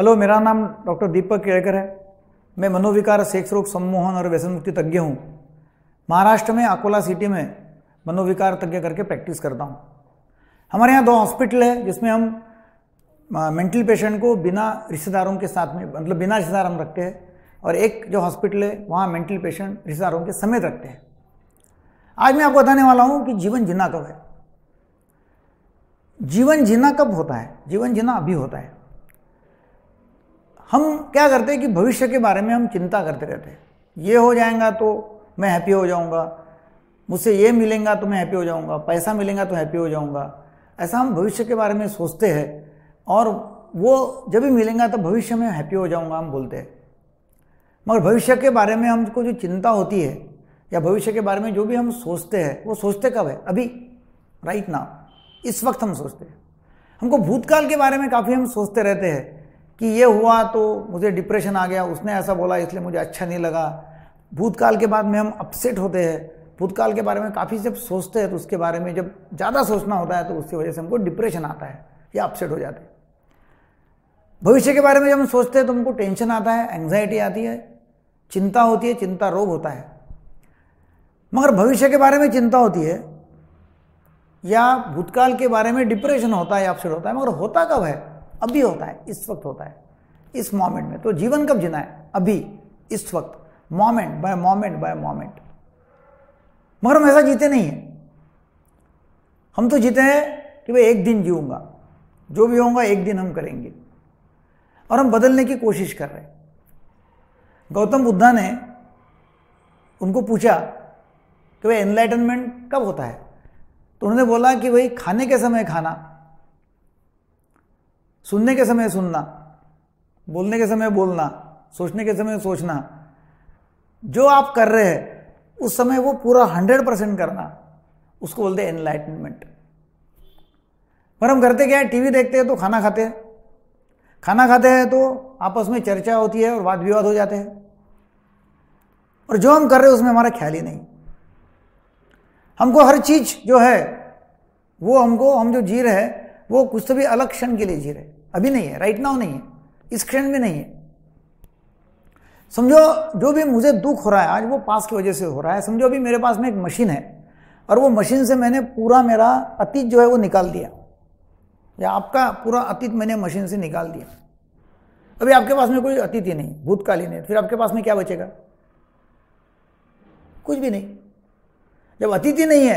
hello मेरा नाम doctor दीपक केड़कर है मैं मनोविकार सेक्स रोग सम्मोहन और व्यसन मुक्ति तज्ञ हूँ महाराष्ट्र में अकोला सिटी में मनोविकार तज्ञ करके प्रैक्टिस करता हूँ हमारे यहाँ दो हॉस्पिटल है जिसमें हम मेंटल पेशेंट को बिना रिश्तेदारों के साथ में मतलब बिना रिश्तेदार हम रखते हैं और एक जो हॉस्पिटल है वहाँ मेंटल पेशेंट रिश्तेदारों के समेत रखते हैं आज मैं आपको बताने वाला हूँ कि जीवन जीना कब है जीवन जीना कब होता है जीवन जीना अभी होता है हम क्या करते हैं कि भविष्य के बारे में हम चिंता करते रहते हैं ये हो जाएगा तो मैं हैप्पी हो जाऊँगा मुझसे ये मिलेगा तो मैं हैप्पी हो जाऊँगा पैसा मिलेगा तो हैप्पी हो जाऊँगा ऐसा हम भविष्य के बारे में सोचते हैं और वो जब भी मिलेगा तो भविष्य में हैप्पी हो जाऊँगा हम बोलते हैं मगर भविष्य के बारे में हमको जो चिंता होती है या भविष्य के बारे में जो भी हम सोचते हैं वो सोचते कब है अभी राइट ना इस वक्त हम सोचते हैं हमको भूतकाल के बारे में काफ़ी हम सोचते रहते हैं कि ये हुआ तो मुझे डिप्रेशन आ गया उसने ऐसा बोला इसलिए मुझे अच्छा नहीं लगा भूतकाल के बाद में हम अपसेट होते हैं भूतकाल के बारे में काफ़ी जब सोचते हैं तो उसके बारे में जब ज़्यादा सोचना होता है तो उसकी वजह से हमको डिप्रेशन आता है या अपसेट हो जाते हैं भविष्य के बारे में जब हम सोचते हैं तो हमको टेंशन आता है एंग्जाइटी आती है चिंता होती है चिंता रोग होता है मगर भविष्य के बारे में चिंता होती है या भूतकाल के बारे में डिप्रेशन होता है या अपसेट होता है मगर होता कब है अभी होता है इस वक्त होता है इस मोमेंट में तो जीवन कब जीना है अभी इस वक्त moment by moment by moment मगर हम ऐसा जीते नहीं है हम तो जीते हैं कि भाई एक दिन जीऊंगा जो भी होगा एक दिन हम करेंगे और हम बदलने की कोशिश कर रहे हैं गौतम बुद्धा ने उनको पूछा कि भाई एनलाइटनमेंट कब होता है तो उन्होंने बोला कि भाई खाने के समय खाना सुनने के समय सुनना बोलने के समय बोलना सोचने के समय सोचना जो आप कर रहे हैं उस समय वो पूरा हंड्रेड परसेंट करना उसको बोलते हैं एनलाइटनमेंट पर हम करते क्या है टीवी देखते हैं तो खाना खाते हैं खाना खाते हैं तो आपस में चर्चा होती है और वाद विवाद हो जाते हैं और जो हम कर रहे हैं उसमें हमारा ख्याल ही नहीं हमको हर चीज जो है वो हमको हम जो जी रहे हैं वो कुछ तो भी अलग क्षण के लिए जी रहे हैं अभी नहीं है राइट नाउ नहीं है इस क्षण में नहीं है समझो जो भी मुझे दुख हो रहा है आज वो पास की वजह से हो रहा है समझो अभी मेरे पास में एक मशीन है और वो मशीन से मैंने पूरा मेरा अतीत जो है वो निकाल दिया या आपका पूरा अतीत मैंने मशीन से निकाल दिया अभी आपके पास में कोई अतीत ही नहीं भूतकालीन है फिर आपके पास में क्या बचेगा कुछ भी नहीं जब अतीत ही नहीं है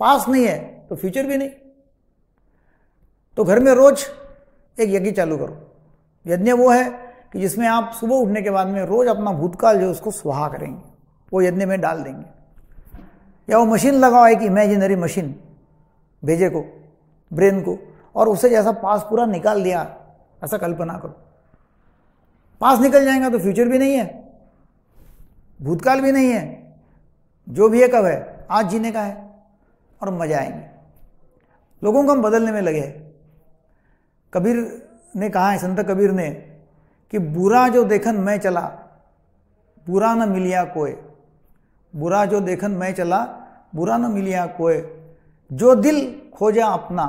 पास नहीं है तो फ्यूचर भी नहीं तो घर में रोज एक यज्ञ चालू करो यज्ञ वो है कि जिसमें आप सुबह उठने के बाद में रोज अपना भूतकाल जो उसको स्वाहा करेंगे वो यज्ञ में डाल देंगे या वो मशीन लगाओ एक इमेजिनरी मशीन भेजे को ब्रेन को और उसे जैसा पास पूरा निकाल दिया ऐसा कल्पना करो पास निकल जाएगा तो फ्यूचर भी नहीं है भूतकाल भी नहीं है जो भी है कब है आज जीने का है और मजा आएंगे लोगों को हम बदलने में लगे हैं कबीर ने कहा है संत कबीर ने कि बुरा जो देखन मैं चला बुरा न मिलिया कोय बुरा जो देखन मैं चला बुरा न मिलिया कोय जो दिल खोजा अपना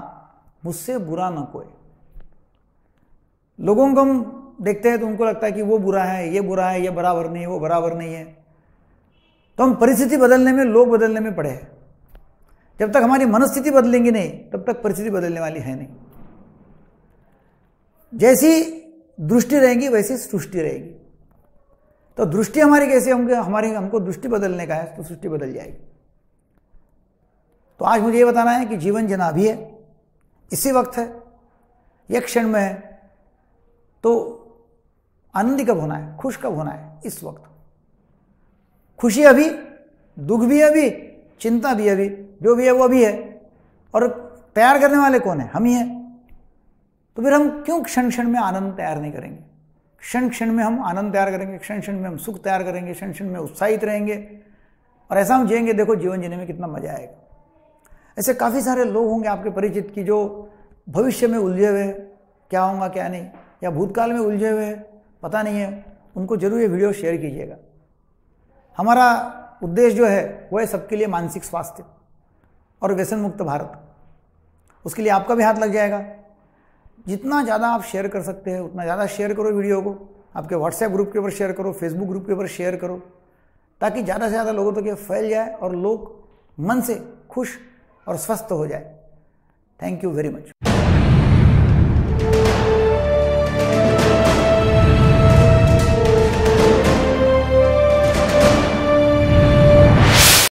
मुझसे बुरा न कोय लोगों को हम देखते हैं तो उनको लगता है कि वो बुरा है ये बुरा है ये बराबर नहीं है वो बराबर नहीं है तो हम परिस्थिति बदलने में लोग बदलने में पड़े हैं जब तक हमारी मनस्थिति बदलेंगी नहीं तब तक परिस्थिति बदलने वाली है नहीं जैसी दृष्टि रहेगी वैसी सृष्टि रहेगी तो दृष्टि हमारी कैसे होंगे हमारे हमको दृष्टि बदलने का है तो सृष्टि बदल जाएगी तो आज मुझे ये बताना है कि जीवन जना भी है इसी वक्त है यह क्षण में है तो आनंदी कब होना है खुश कब होना है इस वक्त खुशी अभी दुख भी अभी चिंता भी अभी जो भी है वो भी है और तैयार करने वाले कौन है हम ही हैं तो फिर हम क्यों क्षण क्षण में आनंद तैयार नहीं करेंगे क्षण क्षण में हम आनंद तैयार करेंगे क्षण क्षण में हम सुख तैयार करेंगे क्षण क्षण में उत्साहित रहेंगे और ऐसा हम जियेंगे देखो जीवन जीने में कितना मजा आएगा ऐसे काफ़ी सारे लोग होंगे आपके परिचित की जो भविष्य में उलझे हुए क्या होगा क्या नहीं या भूतकाल में उलझे हुए पता नहीं है उनको जरूर ये वीडियो शेयर कीजिएगा हमारा उद्देश्य जो है वो है सबके लिए मानसिक स्वास्थ्य और व्यसन मुक्त भारत उसके लिए आपका भी हाथ लग जाएगा जितना ज़्यादा आप शेयर कर सकते हैं उतना ज़्यादा शेयर करो वीडियो को आपके व्हाट्सएप ग्रुप के ऊपर शेयर करो फेसबुक ग्रुप के ऊपर शेयर करो ताकि ज़्यादा से ज़्यादा लोगों तक तो ये फैल जाए और लोग मन से खुश और स्वस्थ हो जाए थैंक यू वेरी मच